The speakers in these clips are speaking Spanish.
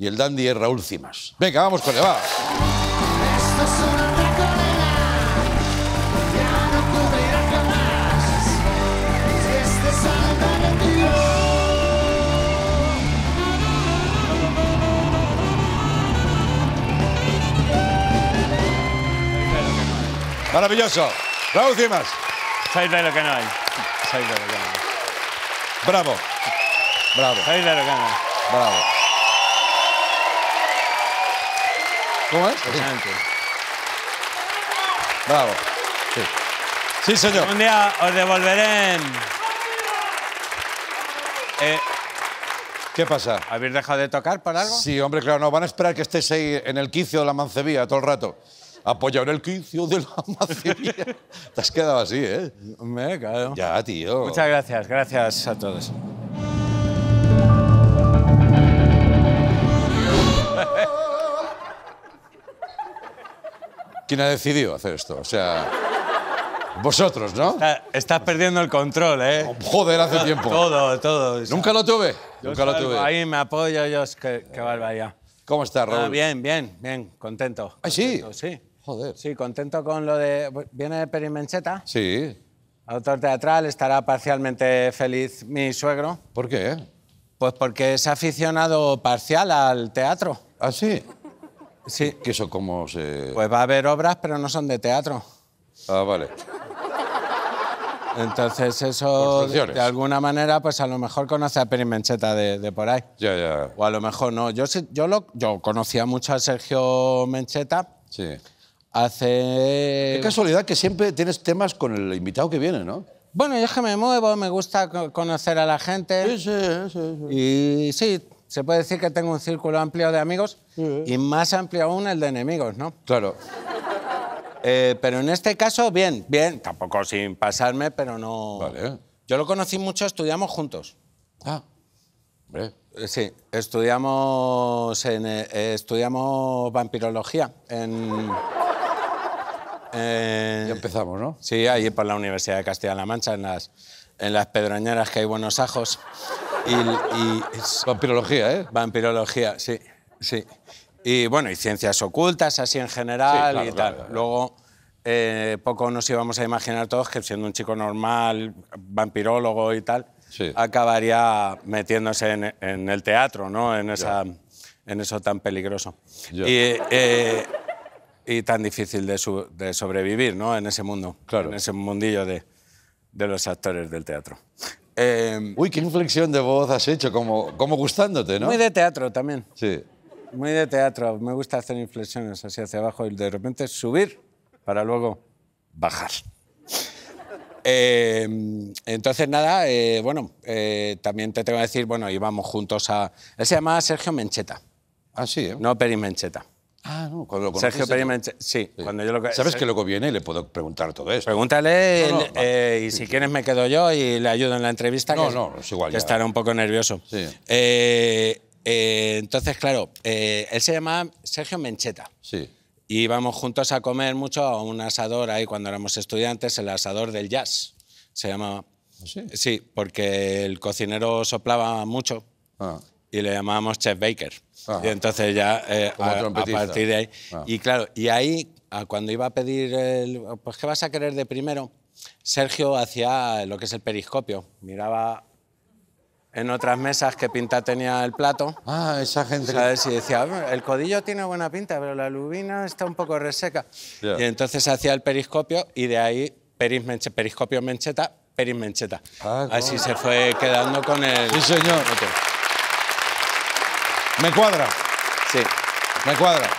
Y el dandy es Raúl Cimas. Venga, vamos con él, va. Maravilloso. Raúl Cimas. Soy de lo que no hay. Soy de lo que no hay. Bravo. Bravo. Soy de lo que no hay. Bravo. ¿Cómo es? Bravo. Sí. señor. Un día os devolveré. Eh, ¿Qué pasa? ¿Habéis dejado de tocar para algo? Sí, hombre, claro, no. Van a esperar que estés ahí en el quicio de la mancebía todo el rato. Apoyado en el quicio de la mancebía. Te has quedado así, ¿eh? Me he Ya, tío. Muchas gracias, gracias a todos. ¿Quién ha decidido hacer esto? O sea. Vosotros, ¿no? estás perdiendo el control, ¿eh? Oh, joder, hace tiempo. todo, todo. Nunca lo tuve. Nunca lo tuve. Ahí me apoyo yo, qué que barbaridad. ¿Cómo estás, ah, Raúl? bien, bien, bien, contento. ¿Ah, sí? sí. Joder. Sí, contento con lo de. ¿Viene Perimencheta? Sí. Autor teatral, estará parcialmente feliz mi suegro. ¿Por qué? Pues porque es aficionado parcial al teatro. ¿Ah, sí? Sí. ¿Qué eso cómo se...? Pues va a haber obras, pero no son de teatro. Ah, vale. Entonces eso, de alguna manera, pues a lo mejor conoce a Peri Mencheta de, por ahí. Ya, ya. O a lo mejor no. Yo, yo, lo, yo conocía mucho a Sergio Mencheta. Sí. Hace... Qué casualidad que siempre tienes temas con el invitado que viene, ¿no? Bueno, yo es que me muevo, me gusta conocer a la gente. sí, sí. sí. Y sí, se puede decir que tengo un círculo amplio de amigos y más amplio aún el de enemigos, ¿no? Claro. Eh, pero en este caso, bien, bien, tampoco sin pasarme, pero no. Vale. Yo lo conocí mucho, estudiamos juntos. Ah, eh, Sí, estudiamos, eh, estudiamos vampirología en. ya empezamos, ¿no? Sí, ahí por la Universidad de Castilla-La Mancha, en las, en las pedroñeras que hay buenos ajos. Y, Vampirología, ¿eh? Vampirología, sí, sí. Y bueno, y ciencias ocultas, así en general y tal. Luego, eh, poco nos íbamos a imaginar todos que siendo un chico normal, vampirólogo y tal, acabaría metiéndose en, el teatro, ¿no? En, esa, en eso tan peligroso. Eh, y, tan difícil de, sobrevivir, ¿no? En ese mundo, en ese mundillo de, de los actores del teatro. Em, Uy, qué inflexión de voz has hecho, como, como gustándote, ¿no? Muy de teatro también. Sí. Muy de teatro. Me gusta hacer inflexiones así hacia abajo y de repente subir para luego bajar. Em, entonces, nada, eh, bueno, eh, también te tengo que decir, bueno, íbamos juntos a... Él se llamaba Sergio Mencheta. Ah, sí, ¿eh? No Peri Mencheta. Ah, no, cuando lo Sergio Mencheta, sí. cuando yo lo Sabes que luego viene y le puedo preguntar todo eso Pregúntale eh, eh, y si quieres me quedo yo y le ayudo en la entrevista. No, no, es igual. estará un poco nervioso. Sí. Eh, entonces, claro, él se llama Sergio Mencheta. Sí. Y íbamos juntos a comer mucho a un asador ahí cuando éramos estudiantes, el asador del jazz, se llamaba. ¿Ah, sí, sí porque el cocinero soplaba mucho. Ah y le llamábamos Chef Baker. Y entonces ya eh, ah, a, partir de ahí. Ah. Y claro, y ahí cuando iba a pedir, el, pues ¿qué vas a querer de primero? Sergio hacía lo que es el periscopio, miraba en otras mesas qué pinta tenía el plato. Ah, esa gente. Y decía, ah, el codillo tiene buena pinta, pero la lubina está un poco reseca. Y entonces hacía el periscopio y de ahí periscopio mencheta, peris mencheta. Así se fue quedando con el... Sí, señor. Me cuadra. Sí. Me cuadra.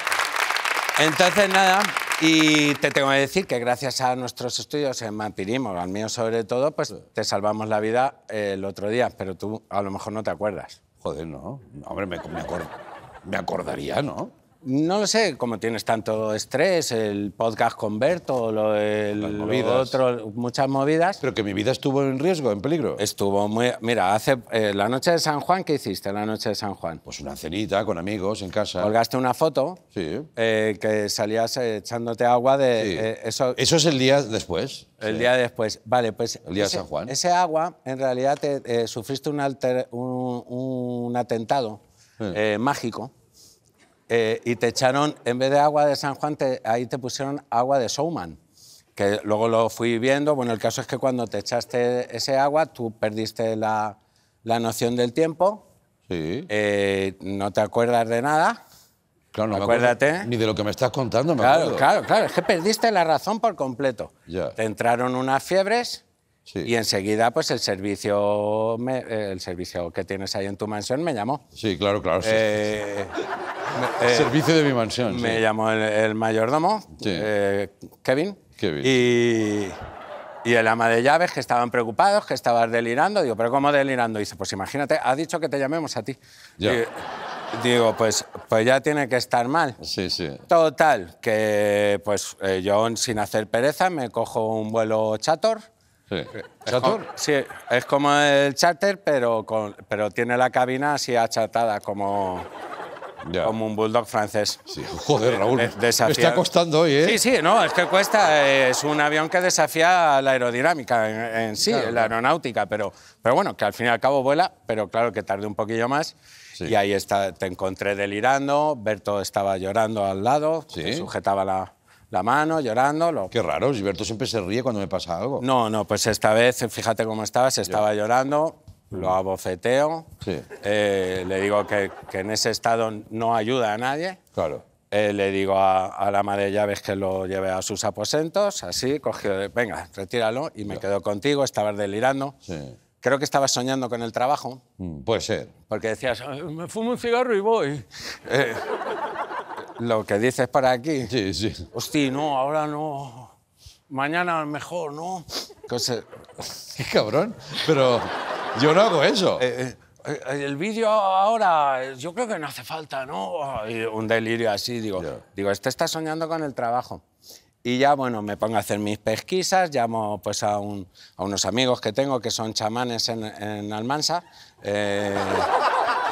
Entonces, nada, y te tengo que decir que gracias a nuestros estudios en Mapirimo, al mío sobre todo, pues te salvamos la vida el otro día, pero tú a lo mejor no te acuerdas. Joder, no. Hombre, me, me acordaría, ¿no? No lo sé, como tienes tanto estrés, el podcast con Berto, lo, el, otro, muchas movidas. Pero que mi vida estuvo en riesgo, en peligro. Estuvo muy. Mira, hace eh, la noche de San Juan, ¿qué hiciste la noche de San Juan? Pues una cenita con amigos en casa. Colgaste una foto sí. Eh, que salías echándote agua de. Eh, eso, eso es el día después. El día después. Vale, pues. El día de San Juan. Ese agua, en realidad, te, sufriste un, un atentado mágico eh, y te echaron, en vez de agua de San Juan, ahí te pusieron agua de Souman, que luego lo fui viendo. Bueno, el caso es que cuando te echaste ese agua, tú perdiste la, la noción del tiempo, sí. Eh, no te acuerdas de nada. Claro, no Acuérdate. Me acuerdo, ni de lo que me estás contando, me claro, acuerdo. Claro, claro, es que perdiste la razón por completo. Ya. Te entraron unas fiebres sí. y enseguida, pues el servicio, el servicio que tienes ahí en tu mansión me llamó. Sí, claro, claro. Eh, eh, eh, servicio de mi mansión. Me llamó el, mayordomo, eh, Kevin, Y, el ama de llaves, que estaban preocupados, que estabas delirando. Digo, ¿pero cómo delirando? dice, pues imagínate, ha dicho que te llamemos a ti. digo, pues, pues ya tiene que estar mal. Sí, sí. Total, que pues yo sin hacer pereza me cojo un vuelo chator. Sí. ¿Chator? sí, es como el charter, pero, con, pero tiene la cabina así achatada, como como un bulldog francés. Sí, joder, Raúl. está costando hoy, ¿eh? Sí, sí, no, es que cuesta. Eh, es un avión que desafía la aerodinámica en, sí, la aeronáutica, pero, pero bueno, que al fin y al cabo vuela, pero claro que tardé un poquillo más. Y ahí está, te encontré delirando, Berto estaba llorando al lado, sujetaba la, la mano, llorando. Lo... Qué raro, Berto siempre se ríe cuando me pasa algo. No, no, pues esta vez, fíjate cómo estaba, se estaba llorando, lo abofeteo, eh, le digo que, en ese estado no ayuda a nadie. Claro. Eh, le digo a, la madre llaves que lo lleve a sus aposentos, así, cogió venga, retíralo y me quedo contigo, estabas delirando. Creo que estabas soñando con el trabajo. Mm, puede ser. Porque decías, me fumo un cigarro y voy. Eh, lo que dices para aquí. Sí, sí. Hostia, no, ahora no. Mañana mejor, ¿no? Qué cabrón. Pero. Yo no hago eso. Eh, eh, eh, el vídeo ahora, yo creo que no hace falta, ¿no? un delirio así, digo, digo, este está soñando con el trabajo. Y ya, bueno, me pongo a hacer mis pesquisas, llamo pues a, un, a unos amigos que tengo que son chamanes en, Almansa.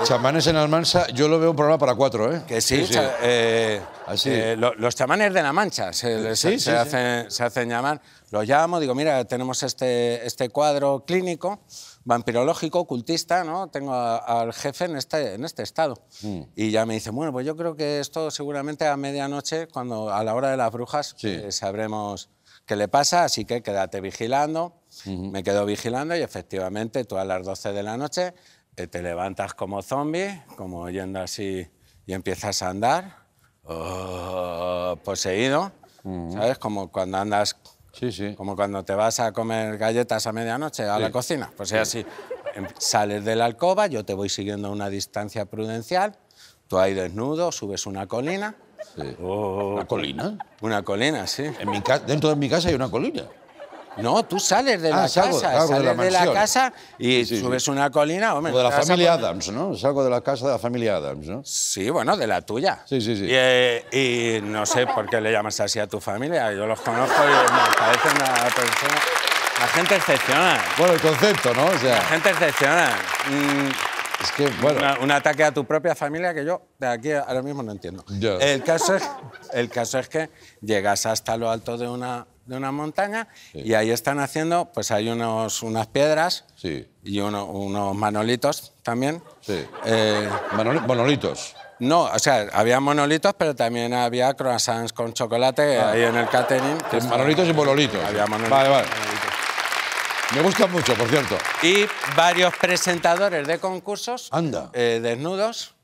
Chamanes en Almansa, yo lo veo un programa para cuatro, ¿eh? Que sí, eh, Así. Eh, los chamanes de la Mancha se, se, hacen, se, llamar. Los llamo, digo, mira, tenemos este, este cuadro clínico, vampirológico, cultista, ¿no? Tengo al jefe en este, en este estado. Mm. Y ya me dice, bueno, pues yo creo que esto seguramente a medianoche, cuando a la hora de las brujas, eh, sabremos qué le pasa, así que quédate vigilando. Me quedo vigilando y efectivamente, todas las 12 de la noche eh, te levantas como zombie, como yendo así y empiezas a andar, oh, poseído, ¿sabes? Como cuando andas, sí, sí. como cuando te vas a comer galletas a medianoche a la cocina, pues sea, así. Em, sales de la alcoba, yo te voy siguiendo a una distancia prudencial, tú ahí desnudo, subes una colina. Sí, oh, ¿Una colina? Una colina, sí. dentro de mi casa hay una colina. No, tú sales de la ah, casa, sales de la, casa y subes una colina. o de la familia Adams, ¿no? Salgo de la casa de la familia Adams, ¿no? Sí, bueno, de la tuya. Sí, sí, sí. Eh, y, no sé por qué le llamas así a tu familia. Yo los conozco y me parece una persona... La gente excepcional. Bueno, el concepto, ¿no? La gente excepcional. Mm, es que, bueno... un ataque a tu propia familia que yo de aquí ahora mismo no entiendo. El, caso el caso es que llegas hasta lo alto de una de una montaña y ahí están haciendo, pues hay unos, unas piedras y unos manolitos también. Sí. Eh, monolitos. No, o sea, había monolitos, pero también había croissants con chocolate ah. ahí en el catering. manolitos y bololitos? Había monolitos. Vale, vale. Me gustan mucho, por cierto. Y varios presentadores de concursos Anda. Eh, desnudos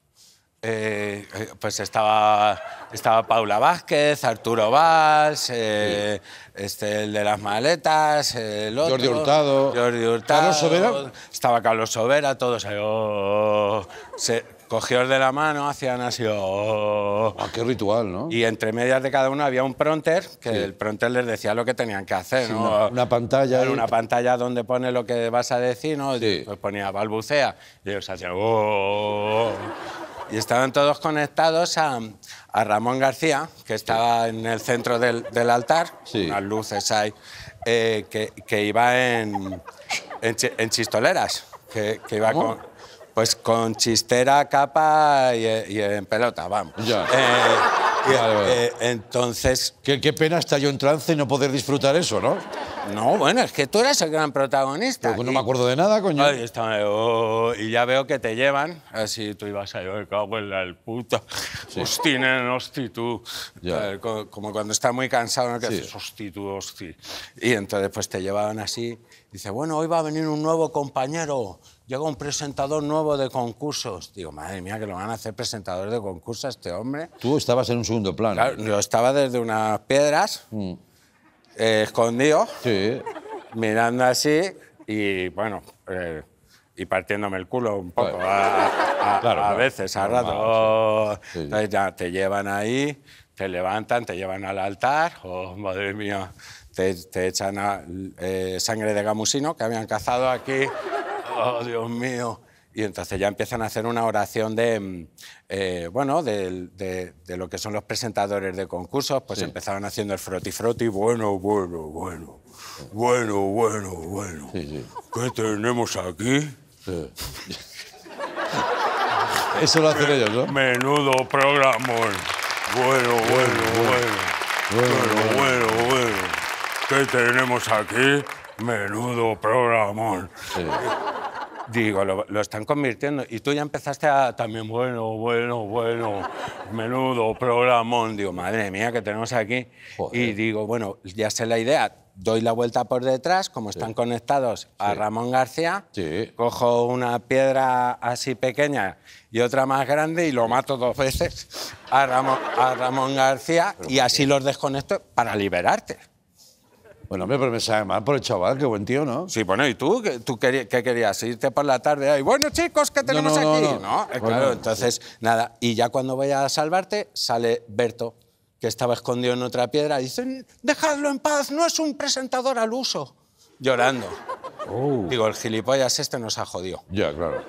eh, eh, pues estaba, estaba Paula Vázquez, Arturo Valls, eh, este, el de las maletas, el otro, Jordi Hurtado, Jordi Hurtado, Carlos Sobera. Estaba Carlos Sobera, todos ahí, oh, se cogió de la mano, hacían así. ah, qué ritual, ¿no? Y entre medias de cada uno había un pronter, que el pronter les decía lo que tenían que hacer. una, pantalla. una pantalla donde pone lo que vas a decir, ¿no? Pues ponía balbucea y ellos hacían. Oh" y estaban todos conectados a, Ramón García, que estaba en el centro del, altar, sí. unas luces hay, eh, que, iba en, en, chistoleras, que, iba con... Pues con chistera, capa y, eh, en pelota, vamos. Ya. Eh, Ah, eh, eh, entonces... Qué, pena estar yo en trance y no poder disfrutar eso, ¿no? No, bueno, es que tú eras el gran protagonista. no me acuerdo de nada, coño. Oh, y ya veo que te llevan. Así tú ibas a yo, cago en la puta. hosti, tú. Eh, como cuando está muy cansado, ¿no? sí. hosti, tú, hosti. Y entonces pues te llevaban así. Dice, bueno, hoy va a venir un nuevo compañero llega un presentador nuevo de concursos. Digo, madre mía, que lo van a hacer presentador de concursos este hombre. Tú estabas en un plano. yo estaba desde unas piedras, mm. eh, escondido, mirando así y, bueno, eh, y partiéndome el culo un poco a, veces, a rato. ya te llevan ahí, te levantan, te llevan al altar, oh, madre mía, te, echan eh, sangre de gamusino que habían cazado aquí. Oh, Dios mío. Y entonces ya empiezan a hacer una oración de, mm, eh, bueno, de, lo que son los presentadores de concursos, pues empezaban haciendo el froti froti, bueno, bueno, bueno, bueno, bueno, bueno. ¿Qué tenemos aquí? Eso lo hacen ellos, ¿no? Menudo programón. Bueno, bueno, bueno. Bueno, bueno, bueno. bueno. ¿Qué tenemos aquí? Menudo programón. Digo, lo, están convirtiendo. Y tú ya empezaste a también, bueno, bueno, bueno, menudo programón. Digo, madre mía, que tenemos aquí. Y digo, bueno, ya sé la idea. Doy la vuelta por detrás, como están conectados a Ramón García, cojo una piedra así pequeña y otra más grande y lo mato dos veces a Ramón, a Ramón García y así los desconecto para liberarte. Bueno, hombre, pero me sabe mal por el chaval, qué buen tío, ¿no? Sí, bueno, ¿y tú? ¿Qué, tú querías, querías? ¿Irte por la tarde? ahí? bueno, chicos, ¿qué tenemos aquí? no, aquí? No, no. Eh, claro, entonces, nada. Y ya cuando voy a salvarte, sale Berto, que estaba escondido en otra piedra. Y dicen, dejadlo en paz, no es un presentador al uso. Llorando. Oh. Digo, el gilipollas este nos ha jodido. Ya, claro.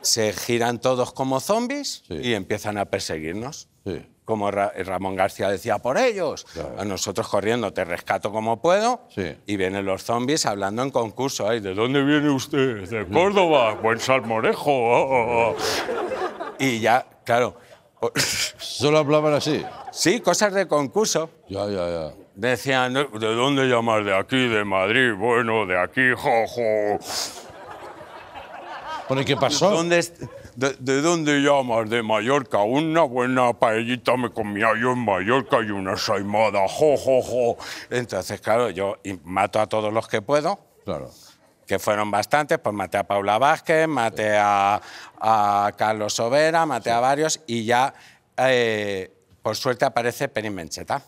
Se giran todos como zombies y empiezan a perseguirnos. Sí como eh, Ramón García decía, por ellos. A nosotros corriendo, te rescato como puedo. Y vienen los zombies hablando en concurso. ¿De dónde viene usted? De Córdoba, buen salmorejo. Oh, oh, oh". Y ya, claro. Solo hablaban así. Sí, cosas de concurso. Ya, ya, ya. Decían, ¿de dónde llamas? De aquí, de Madrid. Bueno, de aquí, jojo. Jo. ¿Por qué pasó? ¿Dónde ¿De, dónde llamas? De Mallorca. Una buena paellita me comía yo en Mallorca y una saimada. Jo, jo, jo. Entonces, claro, yo mato a todos los que puedo. Claro. Que fueron bastantes, pues maté a Paula Vázquez, maté a, Carlos Sobera, maté a varios y ya, eh, por suerte, aparece Peri Mencheta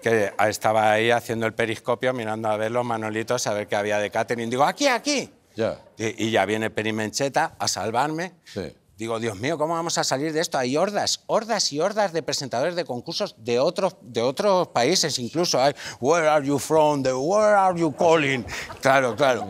que estaba ahí haciendo el periscopio, mirando a ver los manolitos, a ver qué había de catering. Digo, aquí, aquí. Y, ya viene Perimencheta a salvarme. Digo, Dios mío, ¿cómo vamos a salir de esto? Hay hordas, hordas y hordas de presentadores de concursos de otros, de otros países, incluso. Hay, Where are you from? The, where are you calling? Claro, claro.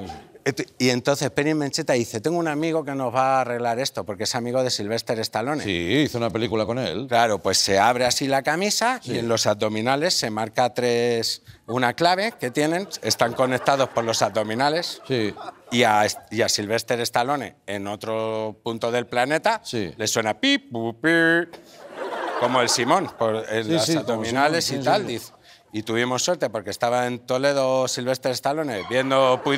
Y entonces Penny Mencheta dice, tengo un amigo que nos va a arreglar esto, porque es amigo de Sylvester Stallone. Sí, hizo una película con él. Claro, pues se abre así la camisa y en los abdominales se marca tres, una clave que tienen, están conectados por los abdominales. Sí. Y a, Sylvester Stallone, en otro punto del planeta, le suena pip, como el Simón, por los abdominales y tal, dice. Y tuvimos suerte porque estaba en Toledo Silvestre Stallone viendo Puy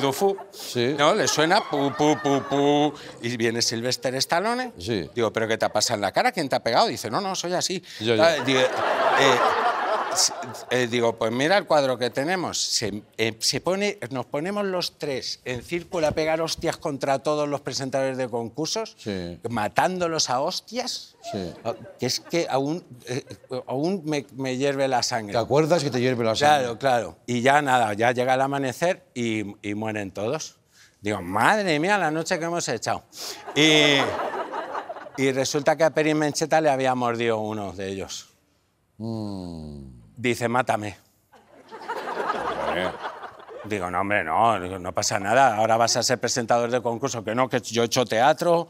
¿No? Le suena pu, pu, pu, pu. Y viene Silvestre Stallone. Digo, ¿pero qué te pasa en la cara? ¿Quién te ha pegado? Dice, no, no, soy así. Ah, eh, eh, digo, pues mira el cuadro que tenemos. Eh, se, pone, nos ponemos los tres en círculo a pegar hostias contra todos los presentadores de concursos, matándolos a hostias. Que es que aún, eh, aún me, hierve la sangre. ¿Te acuerdas que te hierve la sangre? Claro, claro. Y ya nada, ya llega el amanecer y, mueren todos. Digo, madre mía, la noche que hemos echado. Y, y resulta que a Peri Mencheta le había mordido uno de ellos. Mmm... Dice, mátame. Digo, no, hombre, no, no pasa nada. Ahora vas a ser presentador del concurso. Que no, que yo he hecho teatro.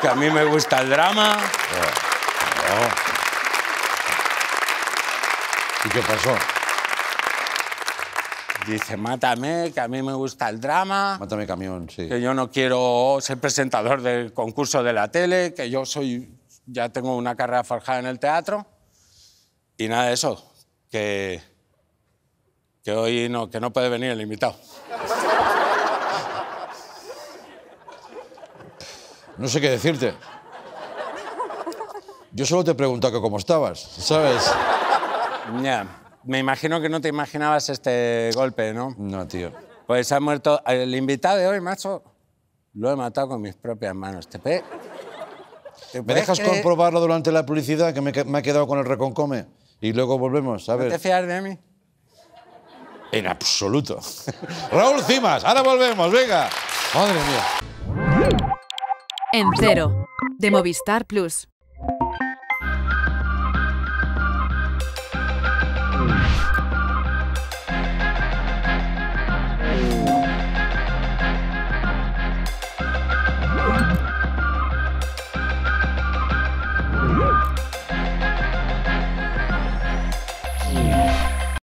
Que a mí me gusta el drama. Oh, oh. ¿Y qué pasó? Dice, mátame, que a mí me gusta el drama. Mátame camión, sí. Que yo no quiero ser presentador del concurso de la tele, que yo soy ya tengo una carrera forjada en el teatro y nada de eso, que, que hoy no, que no puede venir el invitado. No sé qué decirte. Yo solo te pregunto cómo estabas, ¿sabes? Ya, me imagino que no te imaginabas este golpe, ¿no? No, tío. Pues ha muerto el invitado de hoy, macho. Lo he matado con mis propias manos. Te ¿Me dejas comprobarlo durante la publicidad que me, ha quedado con el reconcome? Y luego volvemos, a ver. te fiar de mí? En absoluto. Raúl Cimas, ahora volvemos, venga. Madre mía. En cero, de Movistar Plus.